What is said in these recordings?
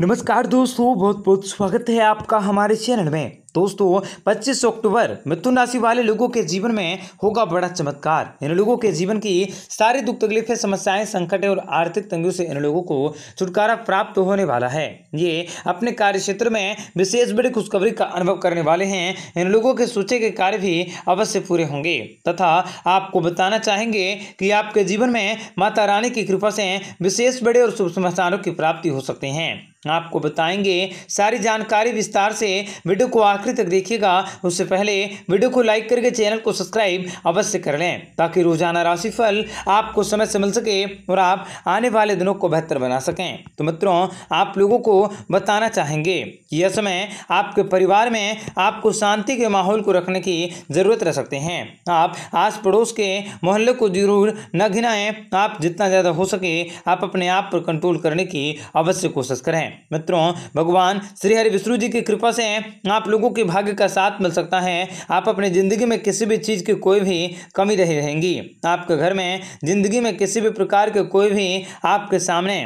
नमस्कार दोस्तों बहुत बहुत स्वागत है आपका हमारे चैनल में दोस्तों 25 अक्टूबर मिथुन राशि वाले लोगों के जीवन में होगा बड़ा चमत्कार इन लोगों के जीवन की सारी दुख तकलीफें समस्याएं संकट और आर्थिक तंगियों से इन लोगों को छुटकारा प्राप्त होने वाला है ये अपने कार्य क्षेत्र में विशेष बड़ी खुशखबरी का अनुभव करने वाले हैं इन लोगों के सोचे के कार्य भी अवश्य पूरे होंगे तथा आपको बताना चाहेंगे कि आपके जीवन में माता रानी की कृपा से विशेष बड़े और शुभ समाचारों की प्राप्ति हो सकते हैं आपको बताएंगे सारी जानकारी विस्तार से वीडियो को आखिर तक देखिएगा उससे पहले वीडियो को लाइक करके चैनल को सब्सक्राइब अवश्य कर लें ताकि रोजाना राशिफल आपको समय से मिल सके और आप आने वाले दिनों को बेहतर बना सकें तो मित्रों आप लोगों को बताना चाहेंगे कि यह समय आपके परिवार में आपको शांति के माहौल को रखने की ज़रूरत रह सकते हैं आप आस पड़ोस के मोहल्ले को जरूर न घिनाएं आप जितना ज़्यादा हो सके आप अपने आप पर कंट्रोल करने की अवश्य कोशिश करें मित्रों भगवान श्री हरि विष्णु जी की कृपा से आप लोगों के भाग्य का साथ मिल सकता है आप अपने ज़िंदगी में किसी भी चीज़ की कोई भी कमी रही रहेंगी आपके घर में ज़िंदगी में किसी भी प्रकार के कोई भी आपके सामने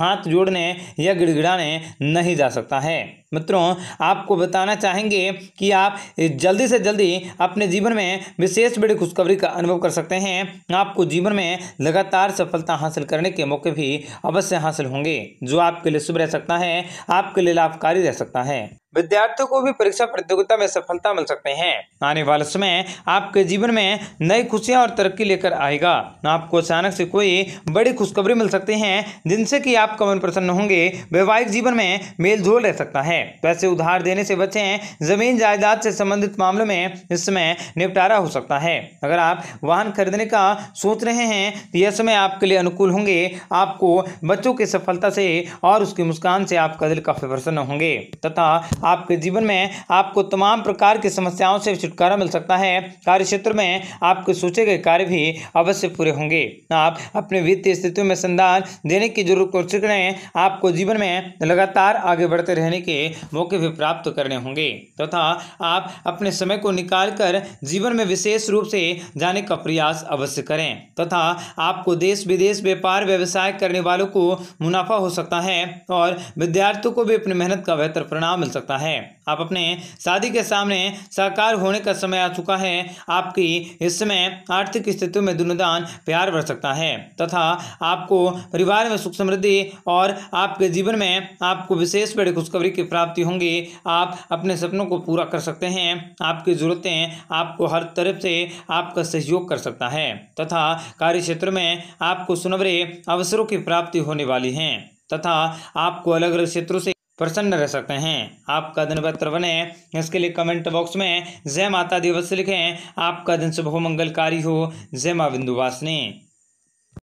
हाथ जोड़ने या गिड़गिड़ाने नहीं जा सकता है मित्रों आपको बताना चाहेंगे कि आप जल्दी से जल्दी अपने जीवन में विशेष बड़ी खुशखबरी का अनुभव कर सकते हैं आपको जीवन में लगातार सफलता हासिल करने के मौके भी अवश्य हासिल होंगे जो आपके लिए शुभ रह सकता है आपके लिए लाभकारी रह सकता है विद्यार्थियों को भी परीक्षा प्रतियोगिता में सफलता मिल सकते हैं आने वाले समय आपके जीवन में नई खुशियां और तरक्की लेकर आएगा आपको अचानक से कोई बड़ी खुशखबरी मिल सकती है जिनसे कि आपका मन प्रसन्न होंगे वैवाहिक जीवन में मेल जोल रह सकता है पैसे उधार देने से बचे जमीन जायदाद से संबंधित मामलों में इस समय निपटारा हो सकता है अगर आप वाहन खरीदने का सोच रहे हैं तो यह समय आपके लिए अनुकूल होंगे आपको बच्चों की सफलता से और उसकी मुस्कान से आपका दिल काफी प्रसन्न होंगे तथा आपके जीवन में आपको तमाम प्रकार की समस्याओं से छुटकारा मिल सकता है कार्य क्षेत्र में आपके सोचे गए कार्य भी अवश्य पूरे होंगे आप अपने वित्तीय स्थितियों में संदान देने की जरूरत को सीख रहे आपको जीवन में लगातार आगे बढ़ते रहने के मौके भी प्राप्त करने होंगे तथा तो आप अपने समय को निकाल कर जीवन में विशेष रूप से जाने का प्रयास अवश्य करें तथा तो आपको देश विदेश व्यापार व्यवसाय करने वालों को मुनाफा हो सकता है और विद्यार्थियों को भी अपनी मेहनत का बेहतर परिणाम मिल सकता सकता है आप अपने शादी के सामने साकार होने का समय आ चुका है आपकी इस समय आर्थिक स्थितियों में दुनदान प्यार बढ़ सकता है तथा आपको परिवार में सुख समृद्धि और आपके जीवन में आपको विशेष बड़ी खुशखबरी की प्राप्ति होंगी आप अपने सपनों को पूरा कर सकते हैं आपकी ज़रूरतें आपको हर तरफ से आपका सहयोग कर सकता है तथा कार्य क्षेत्र में आपको सुनवरे अवसरों की प्राप्ति होने वाली हैं तथा आपको अलग अलग क्षेत्रों से प्रसन्न रह सकते हैं आपका दिन बेहतर बने इसके लिए कमेंट बॉक्स में जय माता दिवस लिखें आपका दिन शुभ मंगलकारी हो जय माँ बिंदुवासिनी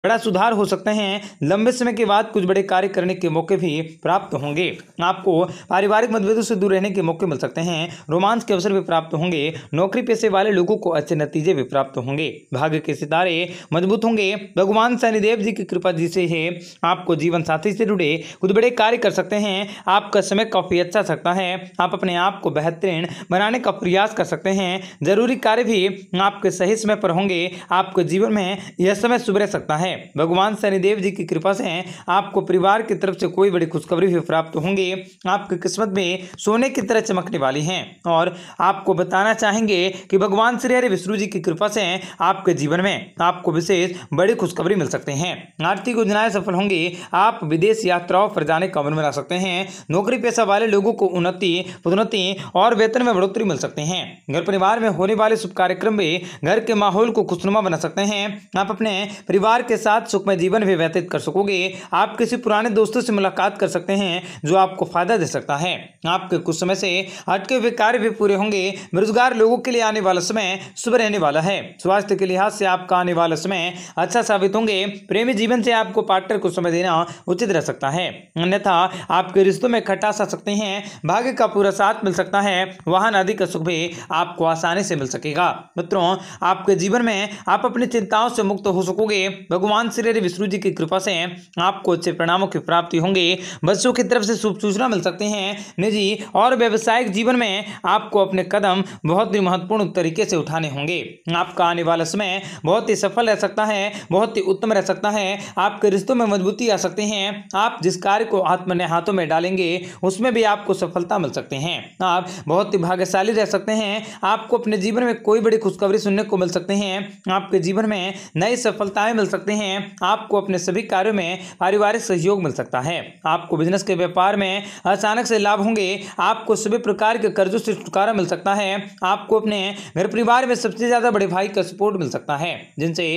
बड़ा सुधार हो सकते हैं लंबे समय के बाद कुछ बड़े कार्य करने के मौके भी प्राप्त होंगे आपको पारिवारिक मतभेदों से दूर रहने के मौके मिल सकते हैं रोमांस के अवसर भी प्राप्त होंगे नौकरी पेशे वाले लोगों को अच्छे नतीजे भी प्राप्त होंगे भाग्य के सितारे मजबूत होंगे भगवान शनिदेव जी की कृपा जी से है आपको जीवन साथी से जुड़े कुछ बड़े कार्य कर सकते हैं आपका समय काफ़ी अच्छा सकता है आप अपने आप को बेहतरीन बनाने का प्रयास कर सकते हैं जरूरी कार्य भी आपके सही समय पर होंगे आपके जीवन में यह समय सुधरे सकता है हैं भगवान शनिदेव जी की कृपा से आपको परिवार की तरफ से कोई बड़ी खुशखबरी भी प्राप्त होंगी आपकी किस्मत में सोने की तरह चमकने वाली है और आपको बताना चाहेंगे कि भगवान श्री हरि विष्णु जी की कृपा से आपके जीवन में आपको विशेष बड़ी खुशखबरी मिल सकते हैं आर्थिक योजनाएं सफल होंगी आप विदेश यात्राओं पर जाने का मन बना सकते हैं नौकरी पैसा वाले लोगों को उन्नति पदोन्नति और वेतन में बढ़ोतरी मिल सकते हैं घर परिवार में होने वाले शुभ कार्यक्रम भी घर के माहौल को खुशनुमा बना सकते हैं आप अपने परिवार के साथ सुखमय जीवन भी व्यतीत कर सकोगे आप किसी पुराने दोस्तों से मुलाकात कर सकते हैं जो आपको फायदा दे सकता है आपके कुछ समय से अटके हुए कार्य भी पूरे होंगे बेरोजगार लोगों के लिए आने वाला समय शुभ रहने वाला है स्वास्थ्य के लिहाज से आपका आने वाला समय अच्छा साबित होंगे प्रेमी जीवन से आपको पार्टनर को समय देना उचित रह सकता है अन्यथा आपके रिश्तों में खटास आ सकते हैं भाग्य का पूरा साथ मिल सकता है वाहन आदि का सुख भी आपको आसानी से मिल सकेगा मित्रों आपके जीवन में आप अपनी चिंताओं से मुक्त हो सकोगे भगवान भगवान श्री विष्णु जी की कृपा से आपको अच्छे परिणामों की प्राप्ति होंगे बच्चों की तरफ से शुभ सूचना मिल सकती हैं निजी और व्यावसायिक जीवन में आपको अपने कदम बहुत ही महत्वपूर्ण तरीके से उठाने होंगे आपका आने वाला समय बहुत ही सफल रह सकता है बहुत ही उत्तम रह सकता है आपके रिश्तों में मजबूती आ सकती है आप जिस कार्य को आत्मने हाथों में डालेंगे उसमें भी आपको सफलता मिल सकते हैं आप बहुत ही भाग्यशाली रह सकते हैं आपको अपने जीवन में कोई बड़ी खुशखबरी सुनने को मिल सकते हैं आपके जीवन में नई सफलताएं मिल सकती हैं हैं आपको अपने सभी कार्यों में पारिवारिक सहयोग मिल सकता है आपको बिजनेस के व्यापार में अचानक से लाभ होंगे आपको सभी प्रकार के कर्जों से छुटकारा मिल सकता है आपको अपने घर परिवार में सबसे ज़्यादा बड़े भाई का सपोर्ट मिल सकता है जिनसे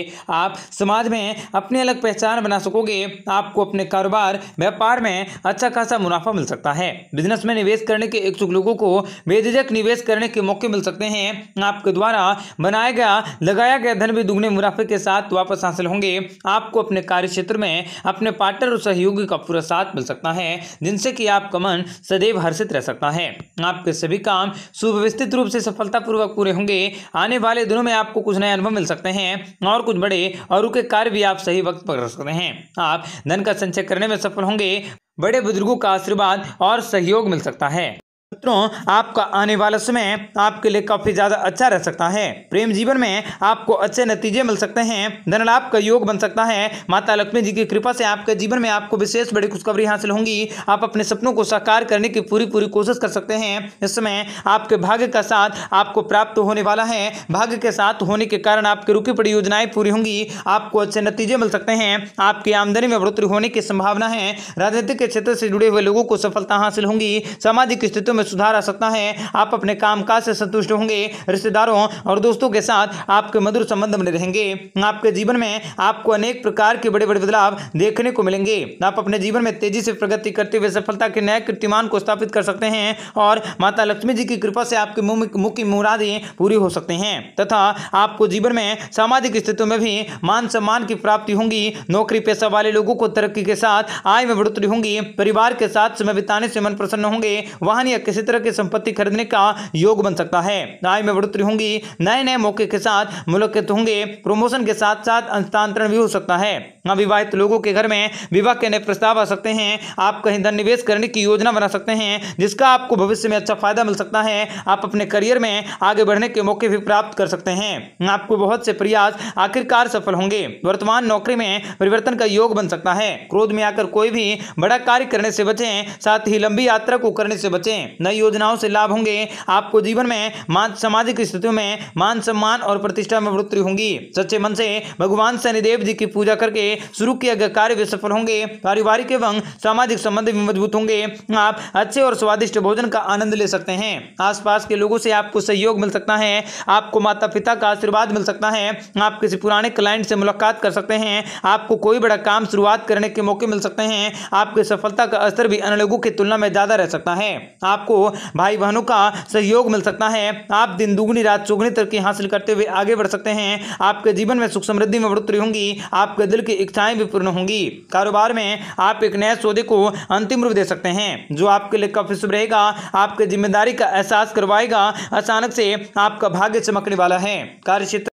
आप समाज में अपनी अलग पहचान बना सकोगे आपको अपने कारोबार व्यापार में अच्छा खासा मुनाफा मिल सकता है बिजनेस में निवेश करने के इच्छुक लोगों को बेझिझक निवेश करने के मौके मिल सकते हैं आपके द्वारा बनाया गया लगाया गया धन भी दुगने मुनाफे के साथ वापस हासिल होंगे आपको अपने कार्य क्षेत्र में अपने पार्टनर और सहयोगी का पूरा साथ मिल सकता है जिनसे कि आपका मन सदैव हर्षित रह सकता है आपके सभी काम सुव्यवस्थित रूप से सफलतापूर्वक पूरे होंगे आने वाले दिनों में आपको कुछ नए अनुभव मिल सकते हैं और कुछ बड़े और रुके कार्य भी आप सही वक्त पर कर सकते हैं आप धन का संचय करने में सफल होंगे बड़े बुजुर्गों का आशीर्वाद और सहयोग मिल सकता है मित्रों आपका आने वाला समय आपके लिए काफी ज्यादा अच्छा रह सकता है प्रेम जीवन में आपको अच्छे नतीजे मिल सकते हैं धन लाभ का योग बन सकता है माता लक्ष्मी जी की कृपा से आपके जीवन में आपको विशेष बड़ी खुशखबरी हासिल होंगी आप अपने सपनों को साकार करने की पूरी पूरी कोशिश कर सकते हैं इस समय आपके भाग्य का साथ आपको प्राप्त होने वाला है भाग्य के साथ होने के कारण आपकी रुकी पड़ी योजनाएं पूरी होंगी आपको अच्छे नतीजे मिल सकते हैं आपकी आमदनी में बढ़ोतरी होने की संभावना है राजनीतिक के क्षेत्र से जुड़े हुए लोगों को सफलता हासिल होंगी सामाजिक स्थितियों में में सुधार आ सकता है आप अपने काम काज से संतुष्ट होंगे रिश्तेदारों और दोस्तों के साथ आपके मधुर संबंध बने रहेंगे आपके जीवन में आपको अनेक प्रकार के बड़े बड़े बदलाव देखने को मिलेंगे आप अपने जीवन में तेजी से प्रगति करते हुए सफलता के नए कीर्तिमान को स्थापित कर सकते हैं और माता लक्ष्मी जी की कृपा से आपकी मुख की मुरादें पूरी हो सकते हैं तथा आपको जीवन में सामाजिक स्थितियों में भी मान सम्मान की प्राप्ति होंगी नौकरी पैसा वाले लोगों को तरक्की के साथ आय में बढ़ोतरी होंगी परिवार के साथ समय बिताने से मन प्रसन्न होंगे वाहन या किसी तरह की संपत्ति खरीदने का योग बन सकता है आय में बढ़ोतरी होंगी नए नए मौके के साथ मुलाकात होंगे प्रमोशन के साथ साथ हस्तांतरण भी हो सकता है अविवाहित लोगों के घर में विवाह के नए प्रस्ताव आ सकते हैं आप कहीं धन निवेश करने की योजना बना सकते हैं जिसका आपको भविष्य में अच्छा फायदा मिल सकता है आप अपने करियर में आगे बढ़ने के मौके भी प्राप्त कर सकते हैं आपको बहुत से प्रयास आखिरकार सफल होंगे वर्तमान नौकरी में परिवर्तन का योग बन सकता है क्रोध में आकर कोई भी बड़ा कार्य करने से बचें साथ ही लंबी यात्रा को करने से बचें नई योजनाओं से लाभ होंगे आपको जीवन में मान सामाजिक स्थितियों में मान सम्मान और प्रतिष्ठा में वृद्धि होंगी सच्चे मन से भगवान शनिदेव जी की पूजा करके शुरू किया गया कार्य भी सफल होंगे पारिवारिक एवं सामाजिक संबंध भी मजबूत होंगे आप अच्छे और स्वादिष्ट भोजन का आनंद ले सकते हैं आसपास के लोगों से आपको सहयोग मिल सकता है आपको माता पिता का आशीर्वाद मिल सकता है आप किसी पुराने क्लाइंट से मुलाकात कर सकते हैं आपको कोई बड़ा काम शुरुआत करने के मौके मिल सकते हैं आपकी सफलता का स्तर भी अन्य लोगों की तुलना में ज़्यादा रह सकता है आप आपको भाई बहनों का सहयोग मिल सकता है आप दिन दुगनी रात चौगनी तरक्की हासिल करते हुए आगे बढ़ सकते हैं आपके जीवन में सुख समृद्धि में बढ़ोतरी होंगी आपके दिल की इच्छाएं भी पूर्ण होंगी कारोबार में आप एक नए सौदे को अंतिम रूप दे सकते हैं जो आपके लिए काफी शुभ रहेगा आपके जिम्मेदारी का एहसास करवाएगा अचानक से आपका भाग्य चमकने वाला है कार्य